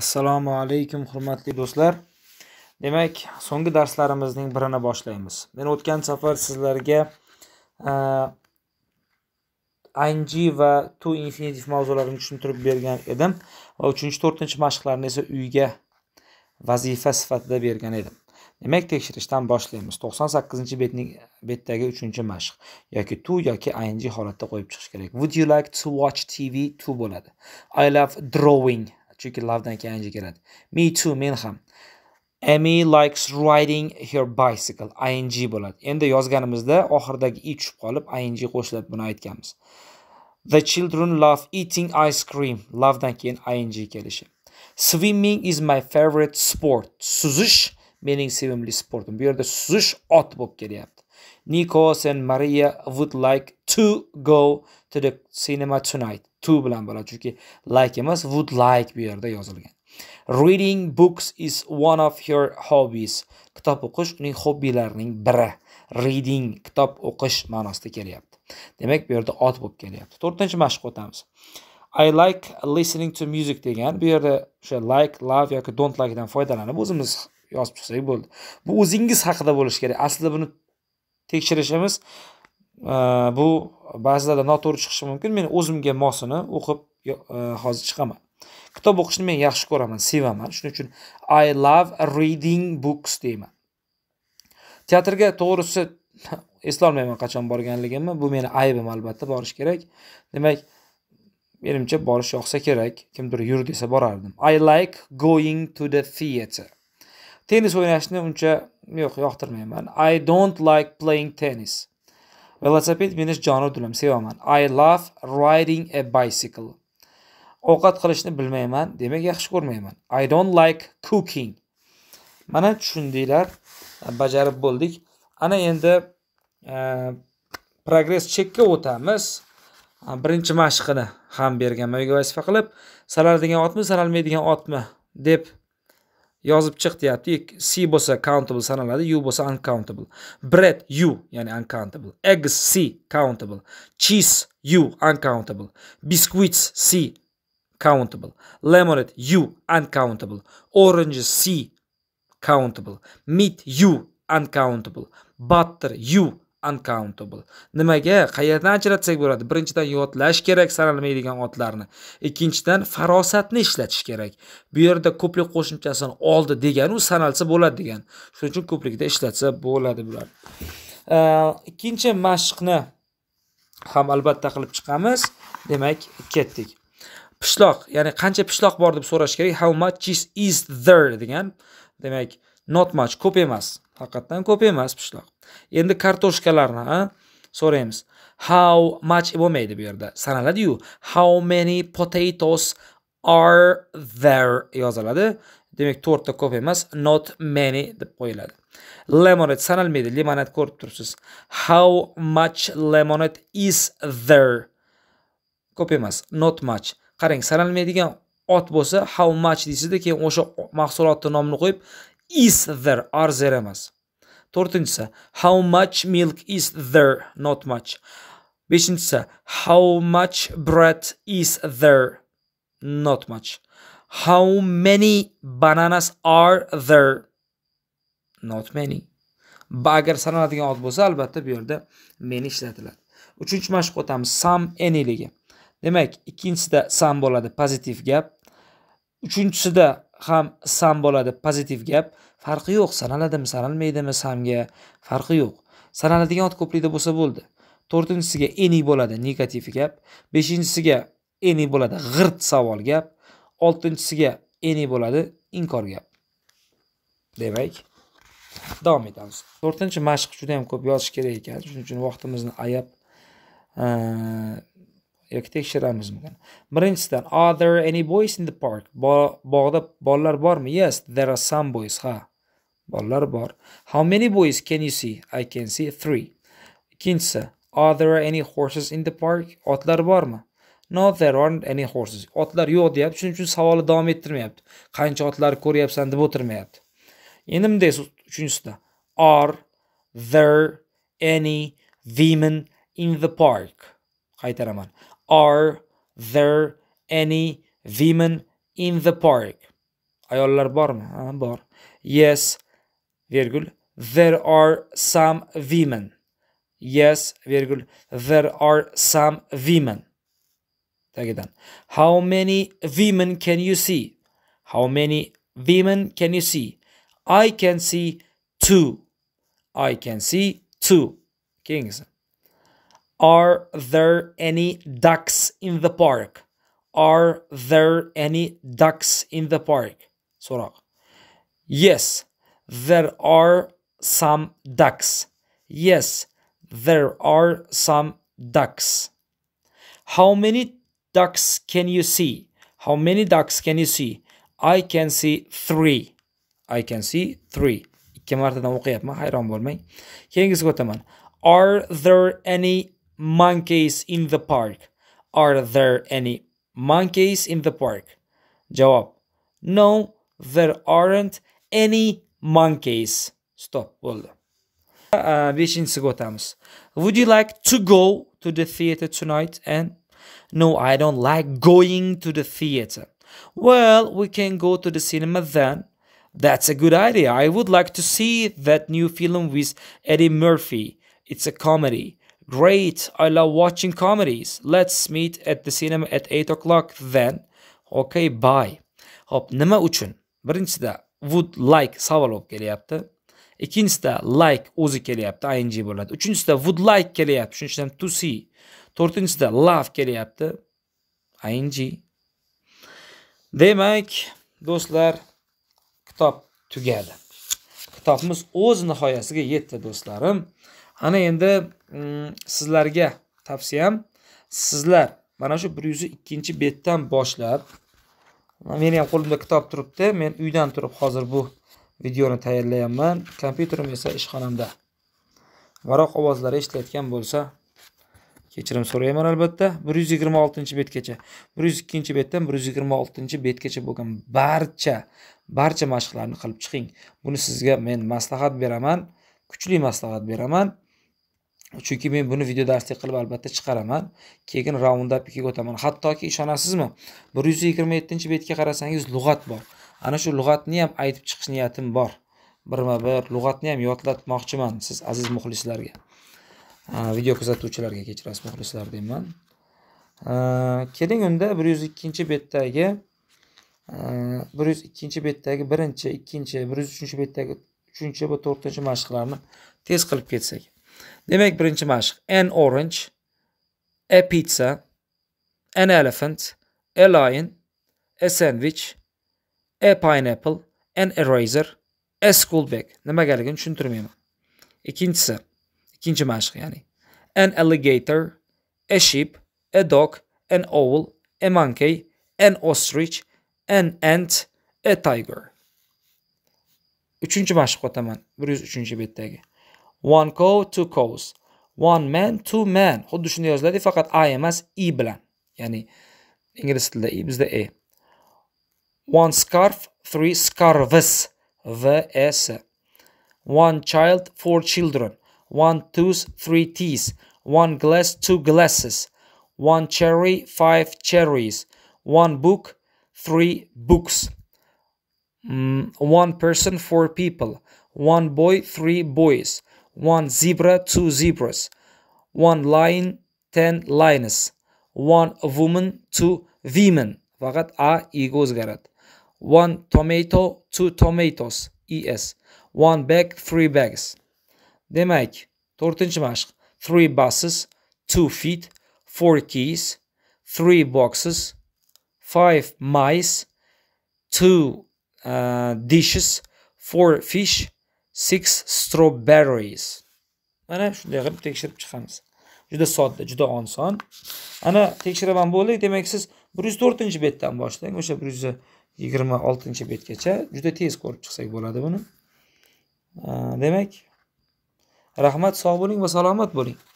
assalomu alaykum hurmatli do'stlar demak so'nggi darslarimizning birini boshlaymiz men o'tgan safar sizlarga e, ing va to infinitiv mavzularini tushuntirib bergan edim va uchinchi to'rtinchi mashqlarni esa uyga vazifa sifatida bergan edim demak tekshirishdan boshlaymiz to'qson sakkizinchi betning betdagi uchinchi mashq yoki to yoki ing holatda qo'yib chiqish kerak would you like to watch tv to bo'ladi i love drawing chunki lovedan keyin ing keladi me too men ham Amy likes riding her bicycle ing bo'ladi endi yozganimizda oxiridagi i tushib qolib ing qo'shilib buni aytganmiz the children love eating ice cream dan keyin ing kelishi swimming is my favorite sport suzish mening sevimli sportim bu yerda suzish ot bo'lib kelyapti Nikos and Maria would like to go to the cinema tonight. to bilan bo'ladi chunki like emas would like bu yerda yozilgan reading books is one of your hobbies kitob o'qish uning hobbilarining biri reading kitob o'qish ma'nosida kelyapti demak bu yerda ot bo'lib kelyapti to'rtinchi mashqqa o'tamiz I like listening to music degan bu yerda o'sha like love yoki don't like dan foydalanib o'zimiz yozib chiqsak bo'ldi bu o'zingiz haqida bo'lishi kerak aslida buni tekshirishimiz bu ba'zilarda noto'g'ri chiqishi mumkin men o'zimga mosini o'qib e, hozir chiqaman kitob o'qishni men yaxshi ko'raman sevaman shuning uchun i love reading books deyman teatrga to'g'risi eslolmayman qachon borganligimni bu meni aybim albatta borish kerak demak menimcha borish yoqsa kerak kimdir yur desa borardim i like going to the theater tennis o'ynashni uncha yo'q yoqtirmayman i don't like playing tennis velosiped minish jonu dilim sevaman i love riding a bicycle ovqat qilishni bilmayman demak yaxshi ko'rmayman i don't like cooking mana tushundinglar bajarib bo'ldik ana endi e, progress chekka o'tamiz e, birinchi mashqini ham berganman yoga vazifa qilib saraladigan otmi saralmaydigan otmi deb yozib chiq deyapti c bo'lsa countable sanaladi u bo'lsa uncountable bread u ya'ni uncountable eggs c countable cheese u uncountable biscuits c countable lemonade u uncountable oranges c countable meat u uncountable butter u uncountable nimaga qayerdan ajratsak bo'ladi birinchidan yodlash kerak sanalmaydigan otlarni ikkinchidan farosatni ishlatish kerak bu yerda ko'plik qo'shimchasini oldi degani u sanalsa bo'ladi degan shuning uchun ko'plikda ishlatsa bo'ladi bular ikkinchi mashqni ham albatta qilib chiqamiz demak ketdik pishloq ya'ni qancha pishloq bor deb so'rash kerak how much cheese is there degan demak not much ko'p emas haqiqatdan ko'p emas pishloq endi kartoshkalarni so'raymiz how much bo'lmaydi bu yerda sanaladiyu how many potatoes are there yoziladi demak to'rtta ko'p emas not many deb qo'yiladi lemonade sanalmaydi limonad ko'rib turibsiz how much lemonade is there ko'p emas not much qarang sanalmaydigan ot bo'lsa how much deysizda keyin o'sha mahsulotni nomini qo'yib is there are there emas to'rtinchisi how much milk is there not much beshinchisi how much bread is there not much how many bananas are there not many agar sanaladigan ot bo'lsa albatta bu yerda many ishlatiladi uchinchi mashq o'tamiz some anyligi demak ikkinchisida some bo'ladi pozitiv gap uchinchisida ham sam bo'ladi pozitiv gap farqi yo'q sanaladimi sanalmaydimi samga farqi yo'q sanaladigan ot ko'plikda bo'lsa bo'ldi to'rtinchisiga eni bo'ladi negativ gap beshinchisiga eni bo'ladi g'irt savol gap oltinchisiga eni bo'ladi inkor gap demak davom etamiz to'rtinchi mashq juda yam ko'p yozish kerak ekan shuning uchun vaqtimizni ayab yoki tekshiramiz birinchisidan are there any boys in the park bog'da bolalar bormi yes there are some boys ha bolalar bor how many boys can you see i can see three ikkinchisi are there any horses in the park otlar bormi no there aren't any horses otlar yo'q deyapti shuning uchun savolni davom ettirmayapti qancha otlar ko'ryapsan deb o'tirmayapti endi bunday uchinchisida are there any women in the park qaytaraman are there any women in the park ayollar bormi ha bor yes virgül, there are some women. Yes, virgül, there are some women. Again. How many women can you see? How many women can you see? I can see two. I can see two. Kings. Are there any ducks in the park? Are there any ducks in the park? Sorak. Yes, there are some ducks. Yes, there are some ducks. How many ducks can you see? How many ducks can you see? I can see three. I can see three. İki martadan o'qiyapman, hayron bo'lmang. Keyingisiga o'taman. Are there any monkeys in the park? Are there any monkeys in the park? Javob. No, there aren't any monkeys stop bo'ldi beshinchisiga o'tamiz would you like to go to the theater tonight and no i don't like going to the theater well we can go to the cinema then that's a good idea i would like to see that new film with eddie murphy it's a comedy great i love watching comedies let's meet at the cinema at 8 o'clock then okay bye hop nima uchun birinchida would like savol bo'lib kelyapti ikkinchisida like o'zi kelyapti ing bo'ladi uchinchisida would like kelyapti shuning uchun ham to see to'rtinchisida love kelyapti ing demak do'stlar kitob tugadi kitobimiz o'z nihoyasiga yetdi do'stlarim ana endi mm, sizlarga tavsiyam sizlar mana shu bir yuz ikkinchi betdan boshlab meni ham qo'limda kitob turibdi men uydan turib hozir bu videoni tayyorlayapman kompyuterim esa ishxonamda varoq ovozlari eshitilayotgan bo'lsa kechirim so'rayman albatta 126 betgacha 102 betdan 126 betgacha bo'lgan barcha barcha mashqlarni qilib chiqing buni sizga men maslahat beraman kuchli maslahat beraman chunki men buni video darslik qilib albatta chiqaraman keyin raund upga o'taman hattoki ishonasizmi bir yuz yigirma yettinchi betga qarasangiz lug'at bor ana shu lug'atni ham aytib chiqish niyatim bor birma bir lug'atni ham yodlatmoqchiman siz aziz muxlislarga video kuzatuvchilarga kechirasiz muxlislar deyman keling unda bir yuz ikkinchi betdagi bir yuz ikkinchi betdagi birinchi ikkinchi bir yuz uchinchi betdagi uchinchi va to'rtinchi mashqlarni tez qilib ketsak demak birinchi mashq an orange a pizza an elephant a lion a sandwich a pineapple an eraser a school bag nimagaligini tushuntirmayman ikkinchisi ikkinchi mashq ya'ni an alligator a sheep a dog an owl a monkey an ostrich an ant a tiger uchinchi mashq o'taman 103 yuz betdagi one cow two cows one man two men xuddi shunday yoziladi faqat a emas i bilan ya'ni ingliz tilida i bizda e one scarf three scarves v s one child four children one tooth three teeth one glass two glasses one cherry five cherries one book three books mm, one person four people one boy three boys one zebra, two zebras, one lion, ten lioness, one woman, two women. Faqat a iga o'zgaradi. One tomato, two tomatoes, es. One bag, three bags. mike to'rtinchi maşk. Three buses, two feet, four keys, three boxes, five mice, two uh, dishes, four fish, six strawberries mana shunday qilib tekshirib chiqamiz juda sodda juda oson ana tekshiraman bo'ldik demak siz bir yuz to'rtinchi betdan boshlang o'sha bir yuz yigirma oltinchi betgacha juda tez ko'rib chiqsak bo'ladi buni demak rahmat sog' bo'ling va salomat bo'ling